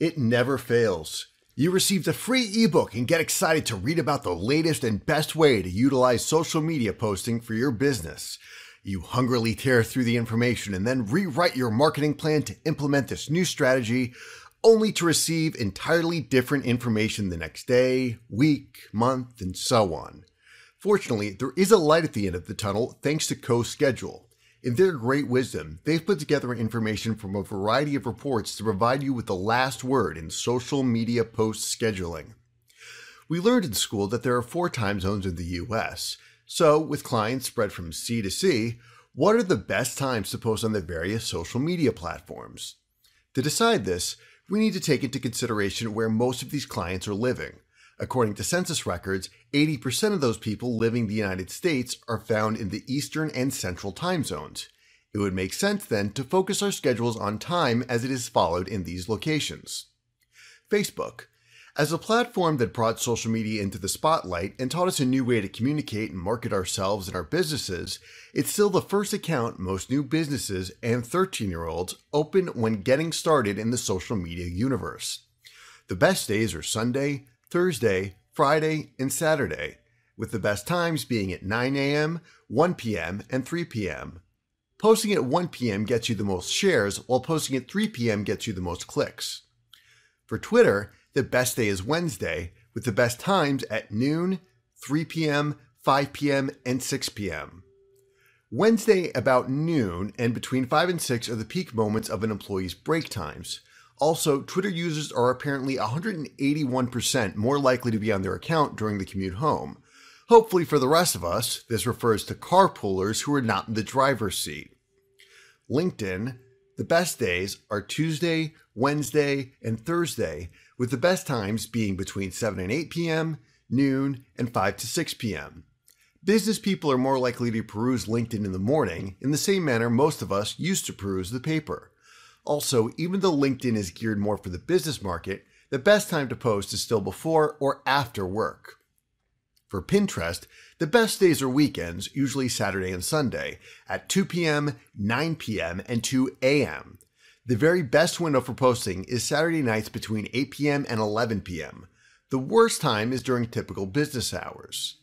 It never fails. You received the free ebook and get excited to read about the latest and best way to utilize social media posting for your business. You hungrily tear through the information and then rewrite your marketing plan to implement this new strategy, only to receive entirely different information the next day, week, month, and so on. Fortunately, there is a light at the end of the tunnel thanks to CoSchedule. In their great wisdom, they've put together information from a variety of reports to provide you with the last word in social media post scheduling. We learned in school that there are four time zones in the US. So, with clients spread from sea to sea, what are the best times to post on the various social media platforms? To decide this, we need to take into consideration where most of these clients are living, According to census records, 80% of those people living in the United States are found in the Eastern and Central time zones. It would make sense then to focus our schedules on time as it is followed in these locations. Facebook. As a platform that brought social media into the spotlight and taught us a new way to communicate and market ourselves and our businesses, it's still the first account most new businesses and 13 year olds open when getting started in the social media universe. The best days are Sunday, Thursday, Friday, and Saturday, with the best times being at 9 a.m., 1 p.m., and 3 p.m. Posting at 1 p.m. gets you the most shares, while posting at 3 p.m. gets you the most clicks. For Twitter, the best day is Wednesday, with the best times at noon, 3 p.m., 5 p.m., and 6 p.m. Wednesday about noon and between 5 and 6 are the peak moments of an employee's break times, also, Twitter users are apparently 181% more likely to be on their account during the commute home. Hopefully, for the rest of us, this refers to carpoolers who are not in the driver's seat. LinkedIn, the best days are Tuesday, Wednesday, and Thursday, with the best times being between 7 and 8 p.m., noon, and 5 to 6 p.m. Business people are more likely to peruse LinkedIn in the morning in the same manner most of us used to peruse the paper. Also, even though LinkedIn is geared more for the business market, the best time to post is still before or after work. For Pinterest, the best days are weekends, usually Saturday and Sunday, at 2 p.m., 9 p.m., and 2 a.m. The very best window for posting is Saturday nights between 8 p.m. and 11 p.m. The worst time is during typical business hours.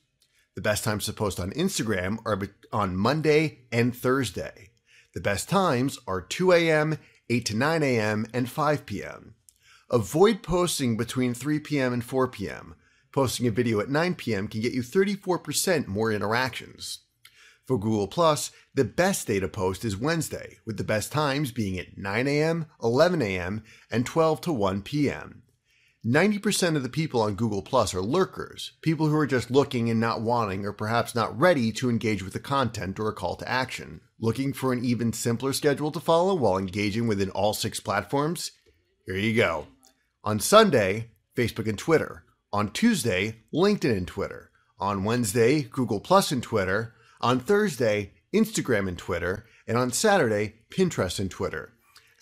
The best times to post on Instagram are on Monday and Thursday. The best times are 2 a.m., 8 to 9 a.m., and 5 p.m. Avoid posting between 3 p.m. and 4 p.m. Posting a video at 9 p.m. can get you 34% more interactions. For Google Plus, the best day to post is Wednesday, with the best times being at 9 a.m., 11 a.m., and 12 to 1 p.m. 90% of the people on Google Plus are lurkers, people who are just looking and not wanting or perhaps not ready to engage with the content or a call to action. Looking for an even simpler schedule to follow while engaging within all six platforms? Here you go. On Sunday, Facebook and Twitter. On Tuesday, LinkedIn and Twitter. On Wednesday, Google Plus and Twitter. On Thursday, Instagram and Twitter. And on Saturday, Pinterest and Twitter.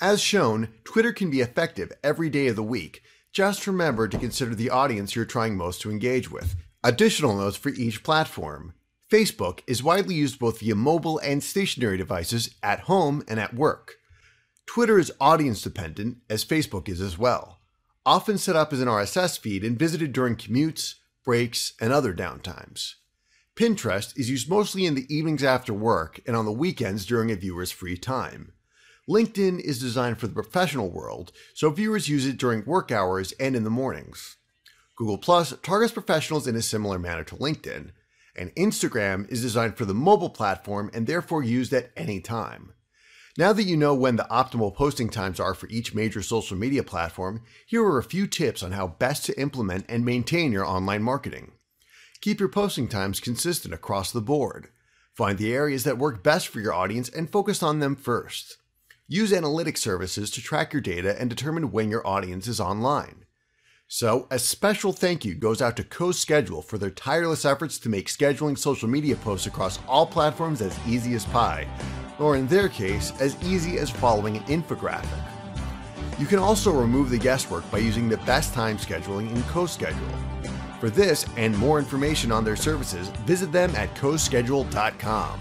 As shown, Twitter can be effective every day of the week just remember to consider the audience you're trying most to engage with. Additional notes for each platform. Facebook is widely used both via mobile and stationary devices at home and at work. Twitter is audience dependent, as Facebook is as well, often set up as an RSS feed and visited during commutes, breaks, and other downtimes. Pinterest is used mostly in the evenings after work and on the weekends during a viewer's free time. LinkedIn is designed for the professional world, so viewers use it during work hours and in the mornings. Google Plus targets professionals in a similar manner to LinkedIn, and Instagram is designed for the mobile platform and therefore used at any time. Now that you know when the optimal posting times are for each major social media platform, here are a few tips on how best to implement and maintain your online marketing. Keep your posting times consistent across the board. Find the areas that work best for your audience and focus on them first use analytic services to track your data and determine when your audience is online. So, a special thank you goes out to CoSchedule for their tireless efforts to make scheduling social media posts across all platforms as easy as pie, or in their case, as easy as following an infographic. You can also remove the guesswork by using the best time scheduling in CoSchedule. For this and more information on their services, visit them at coschedule.com.